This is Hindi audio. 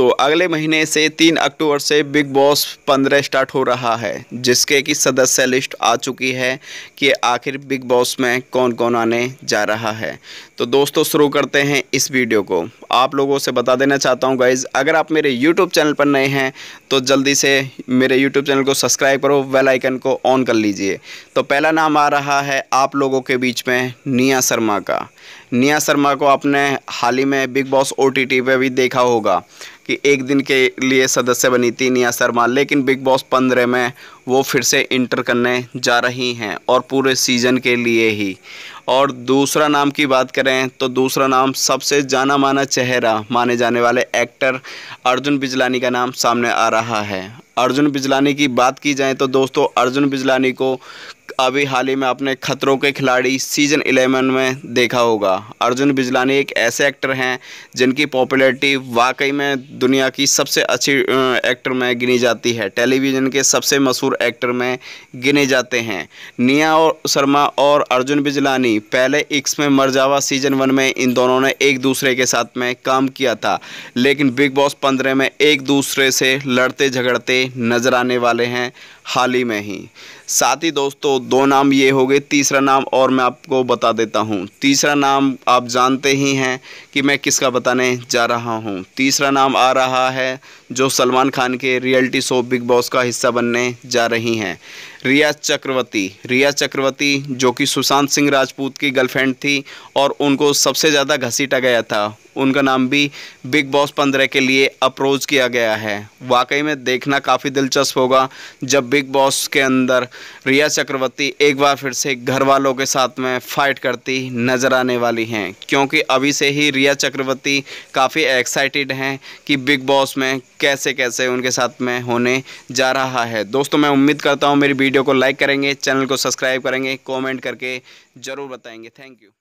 दोस्तों अगले महीने से तीन अक्टूबर से बिग बॉस पंद्रह स्टार्ट हो रहा है जिसके की सदस्य लिस्ट आ चुकी है कि आखिर बिग बॉस में कौन कौन आने जा रहा है तो दोस्तों शुरू करते हैं इस वीडियो को आप लोगों से बता देना चाहता हूं गाइज़ अगर आप मेरे यूट्यूब चैनल पर नए हैं तो जल्दी से मेरे यूट्यूब चैनल को सब्सक्राइब करो वेलाइकन को ऑन कर लीजिए तो पहला नाम आ रहा है आप लोगों के बीच में निया शर्मा का निया शर्मा को आपने हाल ही में बिग बॉस ओ टी भी देखा होगा कि एक दिन के लिए सदस्य बनी थी निया शर्मा लेकिन बिग बॉस पंद्रह में वो फिर से इंटर करने जा रही हैं और पूरे सीज़न के लिए ही और दूसरा नाम की बात करें तो दूसरा नाम सबसे जाना माना चेहरा माने जाने वाले एक्टर अर्जुन बिजलानी का नाम सामने आ रहा है अर्जुन बिजलानी की बात की जाए तो दोस्तों अर्जुन बिजलानी को अभी हाल ही में आपने खतरों के खिलाड़ी सीजन 11 में देखा होगा अर्जुन बिजलानी एक ऐसे एक्टर हैं जिनकी पॉपुलैरिटी वाकई में दुनिया की सबसे अच्छी एक्टर में गिनी जाती है टेलीविज़न के सबसे मशहूर एक्टर में गिने जाते हैं निया और शर्मा और अर्जुन बिजलानी पहले इक्स में मरजावा सीजन वन में इन दोनों ने एक दूसरे के साथ में काम किया था लेकिन बिग बॉस पंद्रह में एक दूसरे से लड़ते झगड़ते नजर आने वाले हैं हाल ही में ही साथ ही दोस्तों दो नाम ये हो गए तीसरा नाम और मैं आपको बता देता हूँ तीसरा नाम आप जानते ही हैं कि मैं किसका बताने जा रहा हूँ तीसरा नाम आ रहा है जो सलमान खान के रियलिटी शो बिग बॉस का हिस्सा बनने जा रही हैं रिया चक्रवर्ती रिया चक्रवर्ती जो कि सुशांत सिंह राजपूत की गर्लफ्रेंड थी और उनको सबसे ज़्यादा घसीटा गया था उनका नाम भी बिग बॉस पंद्रह के लिए अप्रोच किया गया है वाकई में देखना काफ़ी दिलचस्प होगा जब बिग बॉस के अंदर रिया चक्रवर्ती एक बार फिर से घर वालों के साथ में फाइट करती नज़र आने वाली हैं क्योंकि अभी से ही रिया चक्रवर्ती काफ़ी एक्साइटेड हैं कि बिग बॉस में कैसे कैसे उनके साथ में होने जा रहा है दोस्तों मैं उम्मीद करता हूँ मेरी वीडियो को लाइक करेंगे चैनल को सब्सक्राइब करेंगे कॉमेंट करके ज़रूर बताएंगे थैंक यू